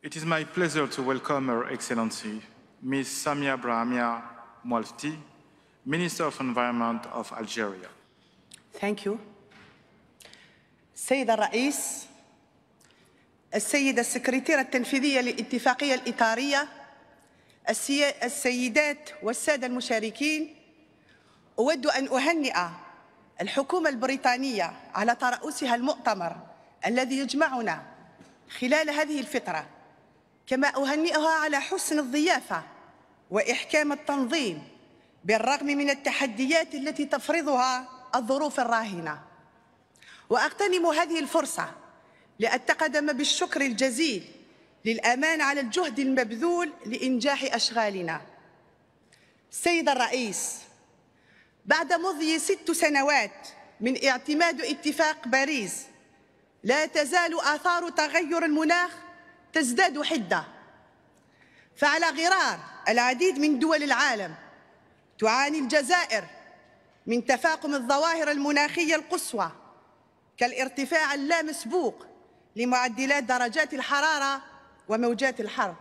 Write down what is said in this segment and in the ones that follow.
It is my pleasure to welcome Her Excellency, Ms. Samia Brahmia Mwalfti, Minister of Environment of Algeria. Thank you. سيد الرئيس السيدة السكرتيرة التنفيذية للاتفاقية الإطارية السيدات والسادة المشاركين أود أن أهنئ الحكومة البريطانية على ترأسها المؤتمر الذي يجمعنا خلال هذه الفترة كما أهنئها على حسن الضيافة وإحكام التنظيم بالرغم من التحديات التي تفرضها الظروف الراهنة وأغتنم هذه الفرصة لأتقدم بالشكر الجزيل للأمان على الجهد المبذول لإنجاح أشغالنا سيد الرئيس بعد مضي ست سنوات من اعتماد اتفاق باريس لا تزال آثار تغير المناخ تزداد حدة فعلى غرار العديد من دول العالم تعاني الجزائر من تفاقم الظواهر المناخية القصوى كالارتفاع اللامسبوق لمعدلات درجات الحرارة وموجات الحر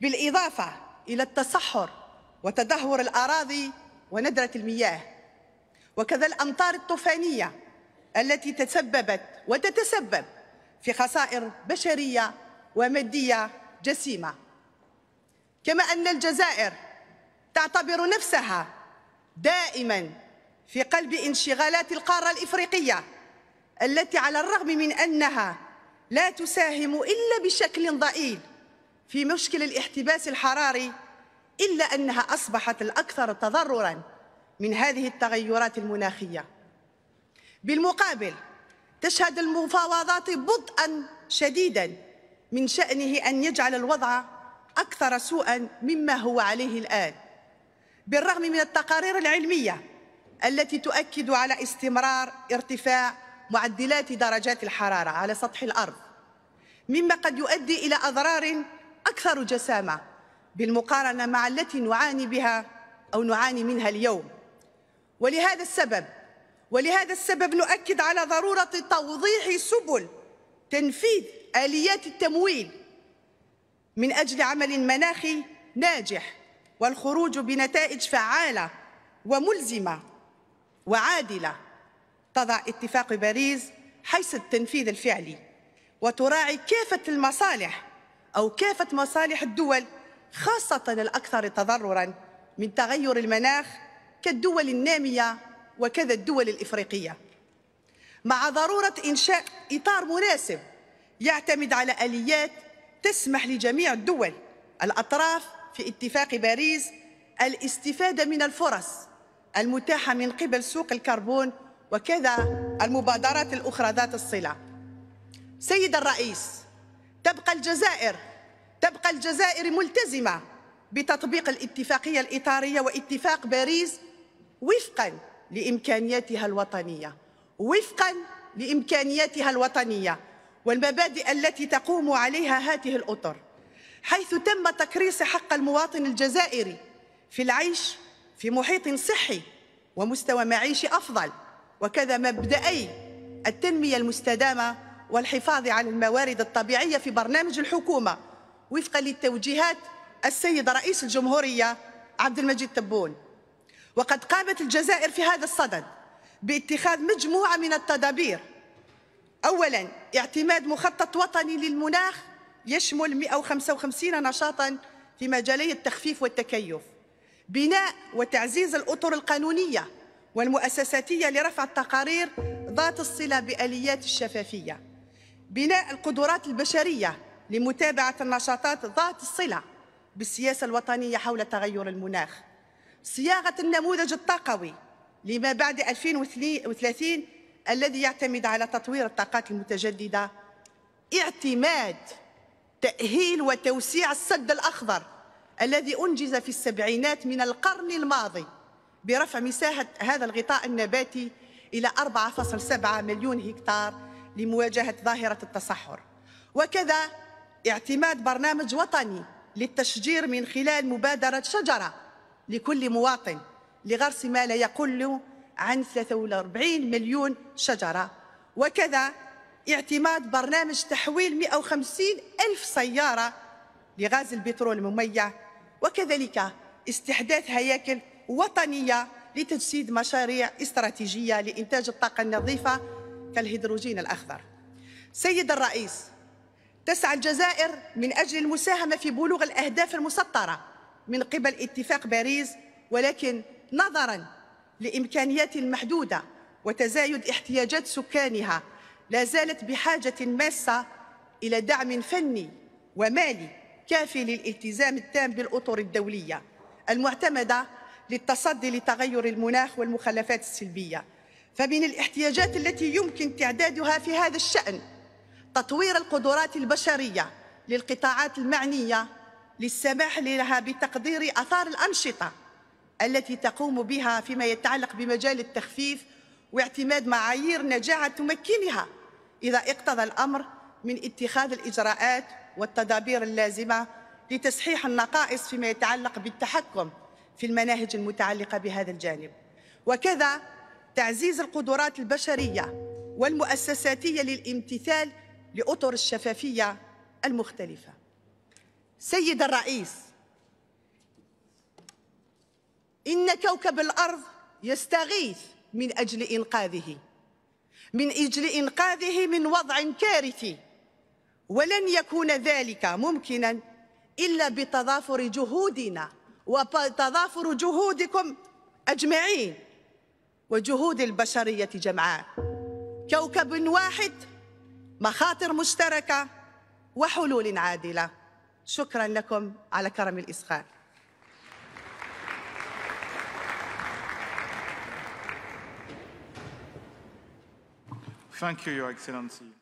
بالإضافة إلى التصحر وتدهور الأراضي وندرة المياه وكذا الأمطار الطوفانية التي تسببت وتتسبب في خسائر بشرية ومادية جسيمة كما أن الجزائر تعتبر نفسها دائما في قلب انشغالات القارة الإفريقية التي على الرغم من أنها لا تساهم إلا بشكل ضئيل في مشكل الاحتباس الحراري إلا أنها أصبحت الأكثر تضرراً من هذه التغيرات المناخية بالمقابل تشهد المفاوضات بطئاً شديداً من شأنه أن يجعل الوضع أكثر سوءا مما هو عليه الآن بالرغم من التقارير العلمية التي تؤكد على استمرار ارتفاع معدلات درجات الحرارة على سطح الأرض مما قد يؤدي إلى أضرار أكثر جسامة بالمقارنة مع التي نعاني بها أو نعاني منها اليوم ولهذا السبب ولهذا السبب نؤكد على ضرورة توضيح سبل تنفيذ آليات التمويل من أجل عمل مناخي ناجح والخروج بنتائج فعالة وملزمة وعادلة تضع اتفاق باريس حيث التنفيذ الفعلي وتراعي كافة المصالح أو كافة مصالح الدول خاصة الأكثر تضرراً من تغير المناخ كالدول النامية وكذا الدول الإفريقية مع ضرورة إنشاء إطار مناسب يعتمد على آليات تسمح لجميع الدول الأطراف في اتفاق باريس الاستفادة من الفرص المتاحة من قبل سوق الكربون وكذا المبادرات الأخرى ذات الصلة سيد الرئيس تبقى الجزائر تبقى الجزائر ملتزمة بتطبيق الاتفاقية الإطارية واتفاق باريس وفقا لإمكانياتها الوطنية وفقا لإمكانياتها الوطنية والمبادئ التي تقوم عليها هذه الأطر حيث تم تكريس حق المواطن الجزائري في العيش في محيط صحي ومستوى معيشي أفضل وكذا مبدأي التنمية المستدامة والحفاظ على الموارد الطبيعية في برنامج الحكومة وفقا للتوجيهات السيد رئيس الجمهورية عبد المجيد تبون وقد قامت الجزائر في هذا الصدد باتخاذ مجموعة من التدابير أولا اعتماد مخطط وطني للمناخ يشمل 155 نشاطا في مجالي التخفيف والتكيف بناء وتعزيز الأطر القانونية والمؤسساتية لرفع التقارير ذات الصلة بآليات الشفافية بناء القدرات البشرية لمتابعة النشاطات ذات الصلة بالسياسة الوطنية حول تغير المناخ صياغة النموذج الطاقوي لما بعد 2030 الذي يعتمد على تطوير الطاقات المتجددة اعتماد تأهيل وتوسيع السد الأخضر الذي أنجز في السبعينات من القرن الماضي برفع مساحة هذا الغطاء النباتي إلى 4.7 مليون هكتار لمواجهة ظاهرة التصحر وكذا اعتماد برنامج وطني للتشجير من خلال مبادرة شجرة لكل مواطن لغرس ما لا يقل عن 43 مليون شجرة وكذا اعتماد برنامج تحويل 150 ألف سيارة لغاز البترول المميع وكذلك استحداث هياكل وطنية لتجسيد مشاريع استراتيجية لإنتاج الطاقة النظيفة كالهيدروجين الأخضر سيد الرئيس تسعى الجزائر من أجل المساهمة في بلوغ الأهداف المسطرة من قبل اتفاق باريس ولكن نظراً لإمكانيات محدودة وتزايد احتياجات سكانها لا زالت بحاجة ماسة إلى دعم فني ومالي كافي للالتزام التام بالأطر الدولية المعتمدة للتصدي لتغير المناخ والمخلفات السلبية فمن الاحتياجات التي يمكن تعدادها في هذا الشأن تطوير القدرات البشرية للقطاعات المعنية للسماح لها بتقدير أثار الأنشطة التي تقوم بها فيما يتعلق بمجال التخفيف واعتماد معايير نجاعة تمكنها إذا اقتضى الأمر من اتخاذ الإجراءات والتدابير اللازمة لتصحيح النقائص فيما يتعلق بالتحكم في المناهج المتعلقة بهذا الجانب وكذا تعزيز القدرات البشرية والمؤسساتية للامتثال لأطر الشفافية المختلفة سيد الرئيس إن كوكب الأرض يستغيث من أجل إنقاذه من أجل إنقاذه من وضع كارثي ولن يكون ذلك ممكنا إلا بتضافر جهودنا وتضافر جهودكم أجمعين وجهود البشرية جمعاء كوكب واحد مخاطر مشتركة وحلول عادلة شكرا لكم على كرم الإسخاء Thank you, Your Excellency.